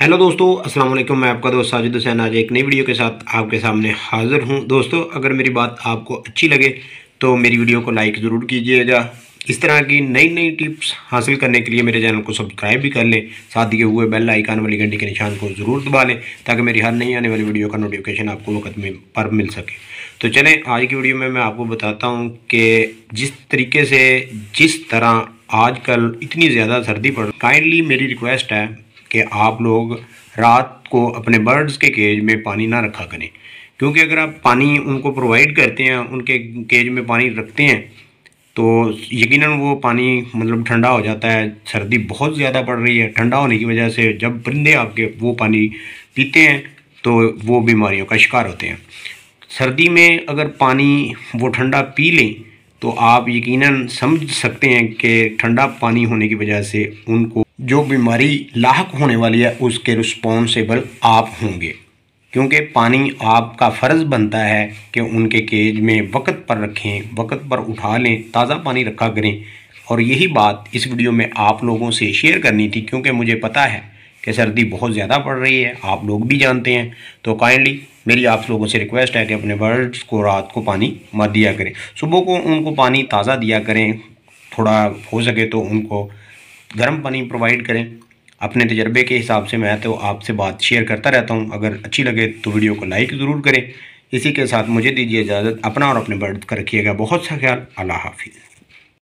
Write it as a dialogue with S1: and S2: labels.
S1: hello دوستو السلام علیکم میں آپ کا دوست ساجد حسین آج ایک نئی ویڈیو کے ساتھ آپ کے سامنے حاضر ہوں دوستو اگر میری بات آپ کو اچھی لگے تو میری ویڈیو کو لائک ضرور کیجئے جا اس طرح کی نئی نئی ٹپس حاصل کرنے کے لیے میرے چینل کو سبسکرائب بھی کر لیں ساتھ دیے ہوئے بیل آئیکن والی گھنٹی کے نشان کو ضرور دبا لیں تاکہ میری ہر نئی آنے والی ویڈیو کا نوٹیفیکیشن آپ کو وقت میں پر مل سکے تو چلیں آج کی ویڈیو میں میں آپ کو بتاتا ہوں کہ جس طریقے سے جس طرح آج کل اتنی زیادہ سردی پڑ کائنڈلی میری ریکویسٹ ہے کہ آپ لوگ رات کو اپنے برڈز کے کیج میں پانی نہ رکھا کریں کیونکہ اگر آپ پانی ان کو پرووائڈ کرتے ہیں ان کے کیج میں پانی رکھتے ہیں تو یقیناً وہ پانی مطلب ٹھنڈا ہو جاتا ہے سردی بہت زیادہ پڑ رہی ہے ٹھنڈا ہونے کی وجہ سے جب پرندے آپ کے وہ پانی پیتے ہیں تو وہ بیماریوں کا شکار ہوتے ہیں سردی میں اگر پانی وہ ٹھنڈا پی لیں تو آپ یقیناً سمجھ سکتے ہیں کہ ٹھنڈا پانی ہونے کی وجہ سے ان کو جو بیماری لاحق ہونے والی ہے اس کے رسپونسیبل آپ ہوں گے کیونکہ پانی آپ کا فرض بنتا ہے کہ ان کے کیج میں وقت پر رکھیں وقت پر اٹھا لیں تازہ پانی رکھا کریں اور یہی بات اس ویڈیو میں آپ لوگوں سے شیئر کرنی تھی کیونکہ مجھے پتہ ہے کہ سردی بہت زیادہ پڑ رہی ہے آپ لوگ بھی جانتے ہیں تو کائنڈلی میری آپ لوگوں سے ریکویسٹ ہے کہ اپنے برڈس کو رات کو پانی مت دیا کریں صبح کو ان کو پانی تازہ دیا کریں تھوڑا ہو سکے تو ان کو گرم پانی پرووائڈ کریں اپنے تجربے کے حساب سے میں تو آپ سے بات شیئر کرتا رہتا ہوں اگر اچھی لگے تو ویڈیو کو لائک ضرور کریں اسی کے ساتھ مجھے دیجیے اجازت اپنا اور اپنے برد کا رکھیے گا بہت سا خیال اللہ حافظ